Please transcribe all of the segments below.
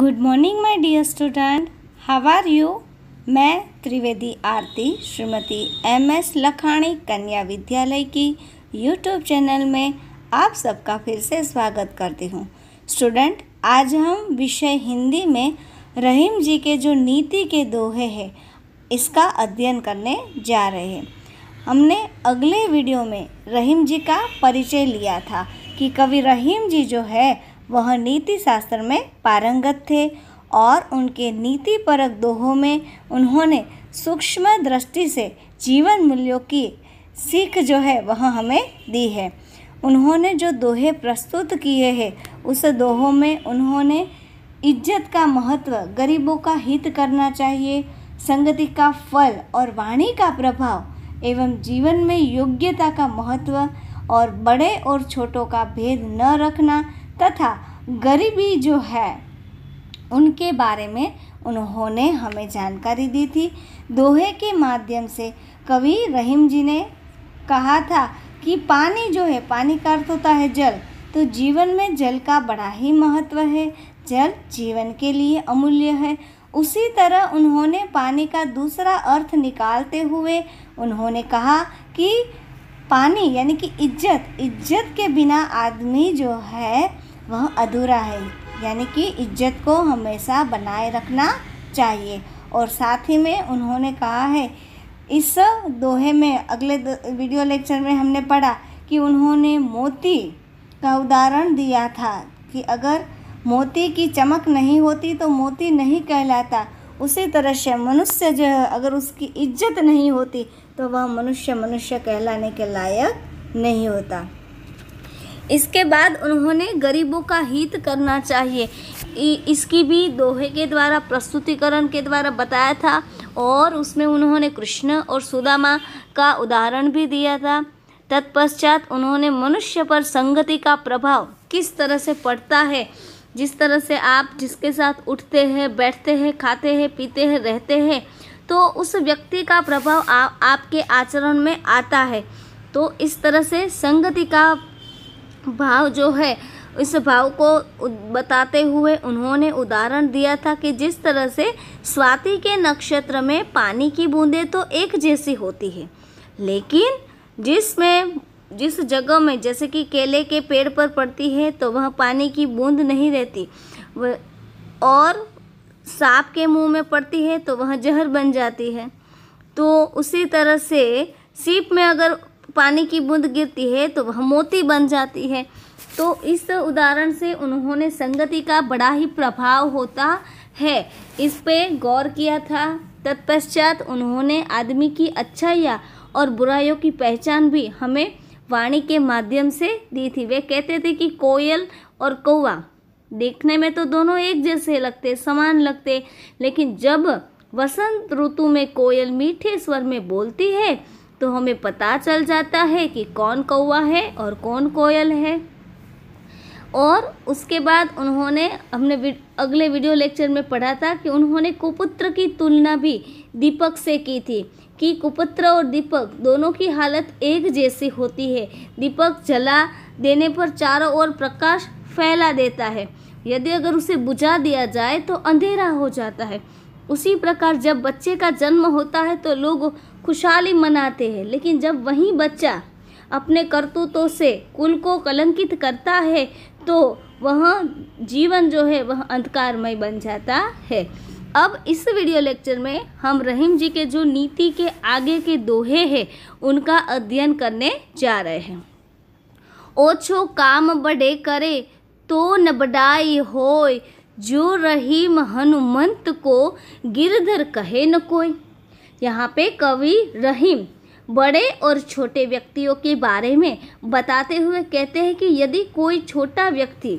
good morning my dear student how are you मैं Trivedi Aarti Shrimati M S Lakhani Kanya Vidyalaya की YouTube channel में आप सबका फिर से स्वागत करती हूँ स्टूडेंट आज हम विषय हिंदी में रहीम जी के जो नीति के दोहे हैं इसका अध्ययन करने जा रहे हैं हमने अगले वीडियो में रहीम जी का परिचय लिया था कि कवि रहीम जी जो है वह नीति शास्त्र में पारंगत थे और उनके नीति परक दोहों में उन्होंने सूक्ष्म दृष्टि से जीवन मूल्यों की सीख जो है वह हमें दी है उन्होंने जो दोहे प्रस्तुत किए हैं उस दोहों में उन्होंने इज्जत का महत्व गरीबों का हित करना चाहिए संगति का फल और वाणी का प्रभाव एवं जीवन में योग्यता का महत्व और बड़े और छोटों का भेद न रखना तथा गरीबी जो है उनके बारे में उन्होंने हमें जानकारी दी थी दोहे के माध्यम से कवि रहीम जी ने कहा था कि पानी जो है पानी का अर्थ होता है जल तो जीवन में जल का बड़ा ही महत्व है जल जीवन के लिए अमूल्य है उसी तरह उन्होंने पानी का दूसरा अर्थ निकालते हुए उन्होंने कहा कि पानी यानी कि इज्जत इज्जत के बिना आदमी जो है वह अधूरा है यानी कि इज्जत को हमेशा बनाए रखना चाहिए और साथ ही में उन्होंने कहा है इस दोहे में अगले दो, वीडियो लेक्चर में हमने पढ़ा कि उन्होंने मोती का उदाहरण दिया था कि अगर मोती की चमक नहीं होती तो मोती नहीं कहलाता उसी तरह से मनुष्य जो है अगर उसकी इज्जत नहीं होती तो वह मनुष्य मनुष्य कहलाने के लायक नहीं होता इसके बाद उन्होंने गरीबों का हित करना चाहिए इसकी भी दोहे के द्वारा प्रस्तुतिकरण के द्वारा बताया था और उसमें उन्होंने कृष्ण और सुदामा का उदाहरण भी दिया था तत्पश्चात उन्होंने मनुष्य पर संगति का प्रभाव किस तरह से पड़ता है जिस तरह से आप जिसके साथ उठते हैं बैठते हैं खाते हैं पीते हैं रहते हैं तो उस व्यक्ति का प्रभाव आ, आपके आचरण में आता है तो इस तरह से संगति का भाव जो है इस भाव को बताते हुए उन्होंने उदाहरण दिया था कि जिस तरह से स्वाति के नक्षत्र में पानी की बूंदें तो एक जैसी होती है लेकिन जिसमें जिस जगह में जैसे कि केले के पेड़ पर पड़ती है तो वह पानी की बूंद नहीं रहती और सांप के मुंह में पड़ती है तो वह जहर बन जाती है तो उसी तरह से सीप में अगर पानी की बूंद गिरती है तो वह मोती बन जाती है तो इस उदाहरण से उन्होंने संगति का बड़ा ही प्रभाव होता है इस पे गौर किया था तत्पश्चात उन्होंने आदमी की अच्छाइयाँ और बुराइयों की पहचान भी हमें वाणी के माध्यम से दी थी वे कहते थे कि कोयल और कौवा देखने में तो दोनों एक जैसे लगते समान लगते लेकिन जब वसंत ऋतु में कोयल मीठे स्वर में बोलती है तो हमें पता चल जाता है कि कौन कौवा है और कौन कोयल है और उसके बाद उन्होंने हमने अगले वीडियो लेक्चर में पढ़ा था कि उन्होंने कुपुत्र की तुलना भी दीपक से की थी कि कुपुत्र और दीपक दोनों की हालत एक जैसी होती है दीपक जला देने पर चारों ओर प्रकाश फैला देता है यदि अगर उसे बुझा दिया जाए तो अंधेरा हो जाता है उसी प्रकार जब बच्चे का जन्म होता है तो लोग खुशहाली मनाते हैं लेकिन जब वही बच्चा अपने करतूतों से कुल को कलंकित करता है तो वह जीवन जो है वह अंधकारमय बन जाता है अब इस वीडियो लेक्चर में हम रहीम जी के जो नीति के आगे के दोहे हैं उनका अध्ययन करने जा रहे हैं ओछो काम बड़े करे तो न बड़ाई होय जो रहीम हनुमंत को गिरधर कहे न कोई यहाँ पे कवि रहीम बड़े और छोटे व्यक्तियों के बारे में बताते हुए कहते हैं कि यदि कोई छोटा व्यक्ति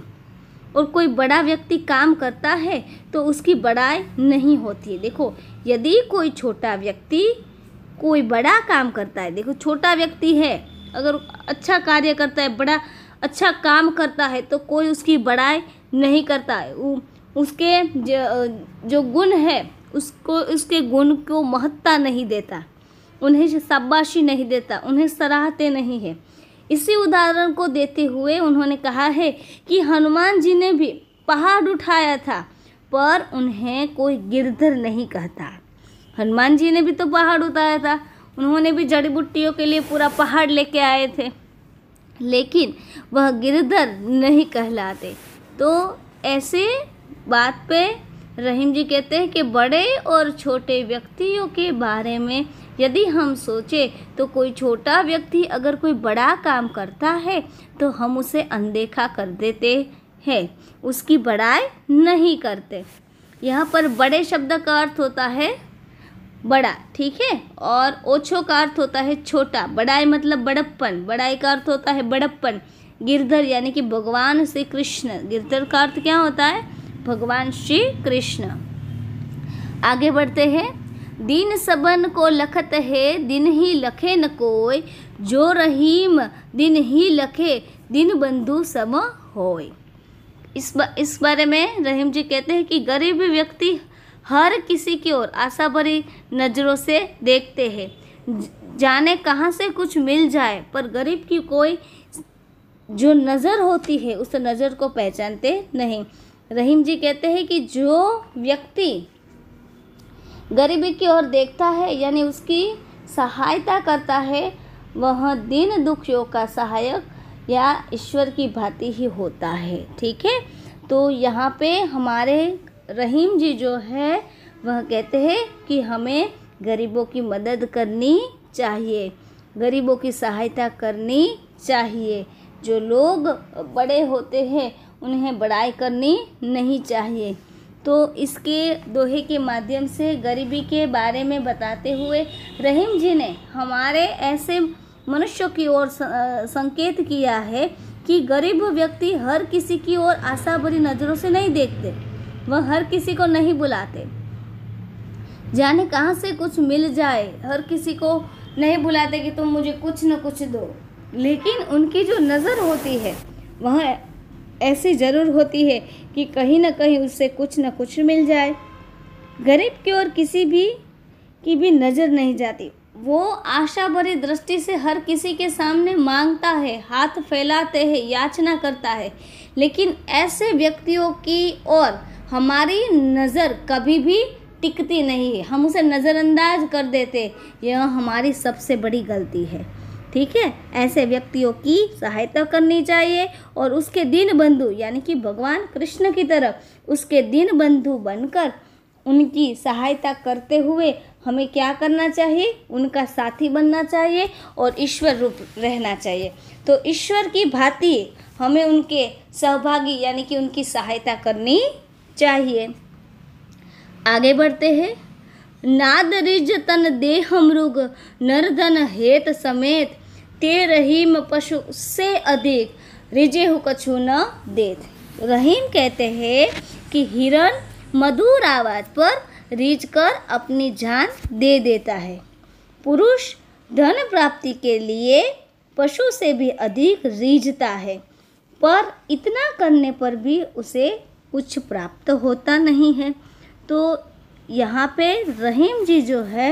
और कोई बड़ा व्यक्ति काम करता है तो उसकी बड़ाई नहीं होती है देखो यदि कोई छोटा व्यक्ति कोई बड़ा काम करता है देखो छोटा व्यक्ति है अगर अच्छा कार्य करता है बड़ा अच्छा काम करता है तो कोई उसकी बड़ाई नहीं करता है उसके जो, जो गुण है उसको उसके गुण को महत्ता नहीं देता उन्हें शाबाशी नहीं देता उन्हें सराहते नहीं है इसी उदाहरण को देते हुए उन्होंने कहा है कि हनुमान जी ने भी पहाड़ उठाया था पर उन्हें कोई गिरधर नहीं कहता हनुमान जी ने भी तो पहाड़ उठाया था उन्होंने भी जड़ी बूटियों के लिए पूरा पहाड़ लेके आए थे लेकिन वह गिरधर नहीं कहलाते तो ऐसे बात पे रहीम जी कहते हैं कि बड़े और छोटे व्यक्तियों के बारे में यदि हम सोचें तो कोई छोटा व्यक्ति अगर कोई बड़ा काम करता है तो हम उसे अनदेखा कर देते हैं उसकी बड़ाई नहीं करते यहाँ पर बड़े शब्द का अर्थ होता है बड़ा ठीक है और ओछो का अर्थ होता है छोटा बड़ाई मतलब बड़प्पन बड़ाई का अर्थ होता है बड़प्पन गिरधर यानी कि भगवान श्री कृष्ण गिरधर का अर्थ क्या होता है भगवान श्री कृष्ण आगे बढ़ते हैं दिन सबन को लखत है दिन ही लखे न कोय जो रहीम दिन ही लखे दिन बंधु सम होय इस बा, इस बारे में रहीम जी कहते हैं कि गरीब व्यक्ति हर किसी की ओर आशा भरी नज़रों से देखते हैं जाने कहाँ से कुछ मिल जाए पर गरीब की कोई जो नज़र होती है उस नज़र को पहचानते नहीं रहीम जी कहते हैं कि जो व्यक्ति गरीबी की ओर देखता है यानी उसकी सहायता करता है वह दिन दुखियों का सहायक या ईश्वर की भांति ही होता है ठीक है तो यहाँ पे हमारे रहीम जी जो है वह कहते हैं कि हमें गरीबों की मदद करनी चाहिए गरीबों की सहायता करनी चाहिए जो लोग बड़े होते हैं उन्हें बड़ाई करनी नहीं चाहिए तो इसके दोहे के माध्यम से गरीबी के बारे में बताते हुए रहीम जी ने हमारे ऐसे मनुष्यों की ओर संकेत किया है कि गरीब व्यक्ति हर किसी की ओर आशा भरी नज़रों से नहीं देखते वह हर किसी को नहीं बुलाते जाने कहाँ से कुछ मिल जाए हर किसी को नहीं बुलाते कि तुम मुझे कुछ न कुछ दो लेकिन उनकी जो नज़र होती है वह ऐसी ज़रूर होती है कि कहीं ना कहीं उससे कुछ ना कुछ मिल जाए गरीब की ओर किसी भी की भी नज़र नहीं जाती वो आशा भरी दृष्टि से हर किसी के सामने मांगता है हाथ फैलाते हैं याचना करता है लेकिन ऐसे व्यक्तियों की ओर हमारी नज़र कभी भी टिकती नहीं है हम उसे नज़रअंदाज कर देते यह हमारी सबसे बड़ी गलती है ठीक है ऐसे व्यक्तियों की सहायता करनी चाहिए और उसके दिन बंधु यानी कि भगवान कृष्ण की तरह उसके दिन बंधु बनकर उनकी सहायता करते हुए हमें क्या करना चाहिए उनका साथी बनना चाहिए और ईश्वर रूप रहना चाहिए तो ईश्वर की भांति हमें उनके सहभागी यानी कि उनकी सहायता करनी चाहिए आगे बढ़ते हैं नाद रिज तन देह मृग नरधन हेत समेत ते रहीम पशु से अधिक हु कछु न देत रहीम कहते हैं कि हिरण मधुर आवाज़ पर रिझ कर अपनी जान दे देता है पुरुष धन प्राप्ति के लिए पशु से भी अधिक रीझता है पर इतना करने पर भी उसे कुछ प्राप्त होता नहीं है तो यहाँ पे रहीम जी जो है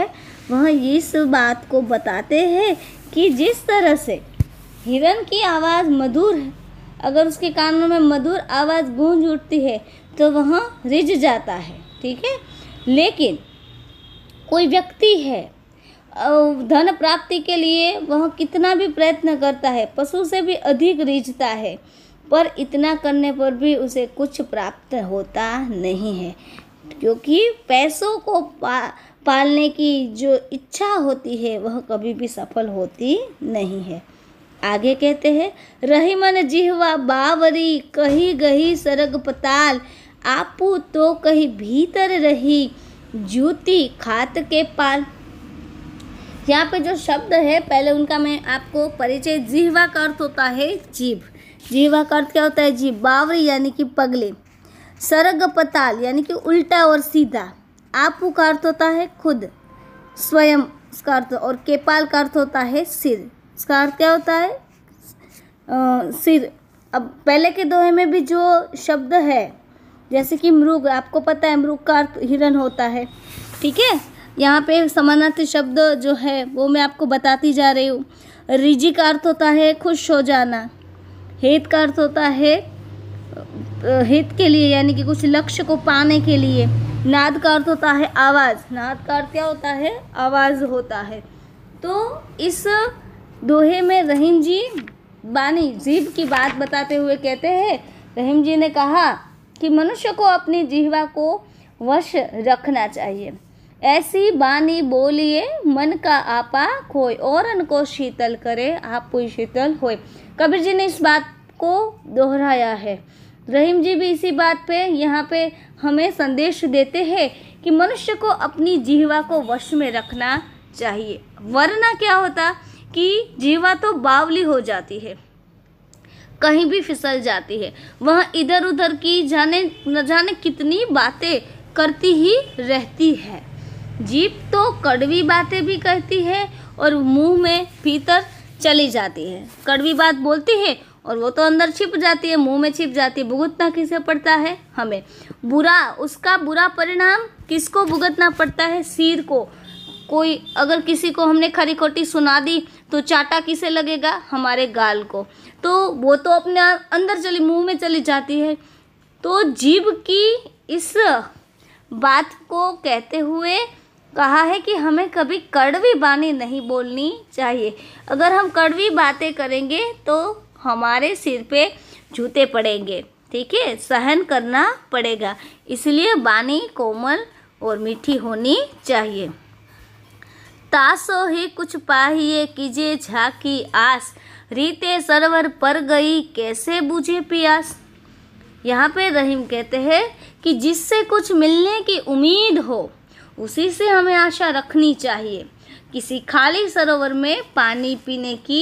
वह इस बात को बताते हैं कि जिस तरह से हिरण की आवाज़ मधुर है अगर उसके कानों में मधुर आवाज़ गूंज उठती है तो वह रिझ जाता है ठीक है लेकिन कोई व्यक्ति है धन प्राप्ति के लिए वह कितना भी प्रयत्न करता है पशु से भी अधिक रिझता है पर इतना करने पर भी उसे कुछ प्राप्त होता नहीं है क्योंकि पैसों को पा पालने की जो इच्छा होती है वह कभी भी सफल होती नहीं है आगे कहते हैं रही मन जिहवा बावरी कही गही सरग पताल आपू तो कही भीतर रही जूती खात के पाल यहाँ पे जो शब्द है पहले उनका मैं आपको परिचय जिहवा का अर्थ होता है जीभ जीवा का अर्थ क्या होता है जीभ बावरी यानी कि पगले सरग पताल यानी कि उल्टा और सीधा आपू का अर्थ तो होता है खुद स्वयं उसका अर्थ और केपाल का अर्थ होता है सिर उसका अर्थ क्या होता है आ, सिर अब पहले के दोहे में भी जो शब्द है जैसे कि मृग आपको पता है मृग का अर्थ हिरण होता है ठीक है यहाँ पे समानार्थी शब्द जो है वो मैं आपको बताती जा रही हूँ रिजी का अर्थ होता है खुश हो जाना हेत का अर्थ होता है हित के लिए यानी कि कुछ लक्ष्य को पाने के लिए नाद का अर्थ तो होता है आवाज़ नाद का अर्थ क्या होता है आवाज़ होता है तो इस दोहे में रहीम जी बानी जीव की बात बताते हुए कहते हैं रहीम जी ने कहा कि मनुष्य को अपनी जिहवा को वश रखना चाहिए ऐसी बानी बोलिए मन का आपा खोए और को शीतल करे आप शीतल होए कबीर जी ने इस बात को दोहराया है रहीम जी भी इसी बात पे यहाँ पे हमें संदेश देते हैं कि मनुष्य को अपनी जीवा को वश में रखना चाहिए वरना क्या होता कि जीवा तो बावली हो जाती है कहीं भी फिसल जाती है वह इधर उधर की जाने न जाने कितनी बातें करती ही रहती है जीप तो कड़वी बातें भी कहती है और मुंह में भीतर चली जाती है कड़वी बात बोलती है और वो तो अंदर छिप जाती है मुंह में छिप जाती है भुगतना किसे पड़ता है हमें बुरा उसका बुरा परिणाम किसको भुगतना पड़ता है सिर को कोई अगर किसी को हमने खरी खोटी सुना दी तो चाटा किसे लगेगा हमारे गाल को तो वो तो अपने अंदर चली मुंह में चली जाती है तो जीव की इस बात को कहते हुए कहा है कि हमें कभी कड़वी बानी नहीं बोलनी चाहिए अगर हम कड़वी बातें करेंगे तो हमारे सिर पे जूते पड़ेंगे ठीक है सहन करना पड़ेगा इसलिए बानी कोमल और मीठी होनी चाहिए तासो ही कुछ पाहिए कीजिए झाकी आस रीते सरवर पर गई कैसे बुझे प्यास यहाँ पे रहीम कहते हैं कि जिससे कुछ मिलने की उम्मीद हो उसी से हमें आशा रखनी चाहिए किसी खाली सरोवर में पानी पीने की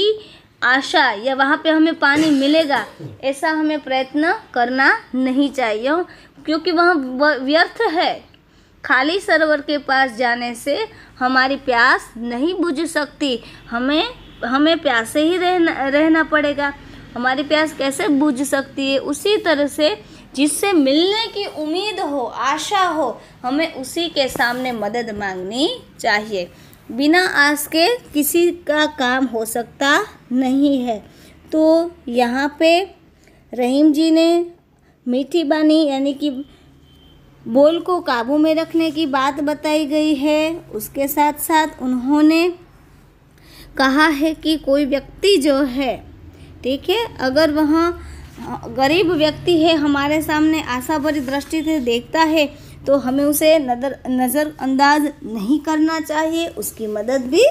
आशा या वहाँ पे हमें पानी मिलेगा ऐसा हमें प्रयत्न करना नहीं चाहिए क्योंकि वह व्यर्थ है खाली सरोवर के पास जाने से हमारी प्यास नहीं बुझ सकती हमें हमें प्यासे ही रहना रहना पड़ेगा हमारी प्यास कैसे बुझ सकती है उसी तरह से जिससे मिलने की उम्मीद हो आशा हो हमें उसी के सामने मदद मांगनी चाहिए बिना आस के किसी का काम हो सकता नहीं है तो यहाँ पे रहीम जी ने मीठी बानी यानी कि बोल को काबू में रखने की बात बताई गई है उसके साथ साथ उन्होंने कहा है कि कोई व्यक्ति जो है ठीक है अगर वह गरीब व्यक्ति है हमारे सामने आशा भरी दृष्टि से देखता है तो हमें उसे नजर नज़रअंदाज नहीं करना चाहिए उसकी मदद भी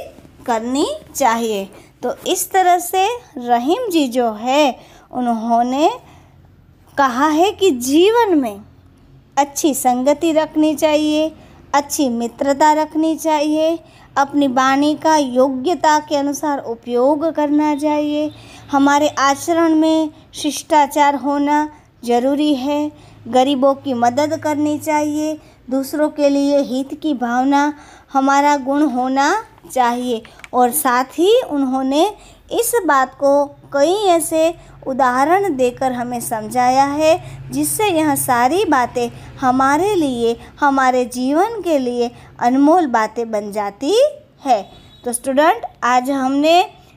करनी चाहिए तो इस तरह से रहीम जी जो है उन्होंने कहा है कि जीवन में अच्छी संगति रखनी चाहिए अच्छी मित्रता रखनी चाहिए अपनी वाणी का योग्यता के अनुसार उपयोग करना चाहिए हमारे आचरण में शिष्टाचार होना जरूरी है गरीबों की मदद करनी चाहिए दूसरों के लिए हित की भावना हमारा गुण होना चाहिए और साथ ही उन्होंने इस बात को कई ऐसे उदाहरण देकर हमें समझाया है जिससे यह सारी बातें हमारे लिए हमारे जीवन के लिए अनमोल बातें बन जाती है तो स्टूडेंट आज हमने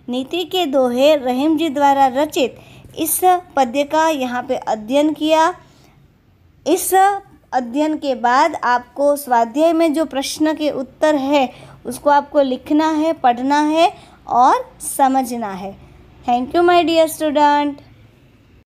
नीति के दोहे रहीम जी द्वारा रचित इस पद्य का यहाँ पे अध्ययन किया इस अध्ययन के बाद आपको स्वाध्याय में जो प्रश्न के उत्तर है उसको आपको लिखना है पढ़ना है और समझना है thank you my dear student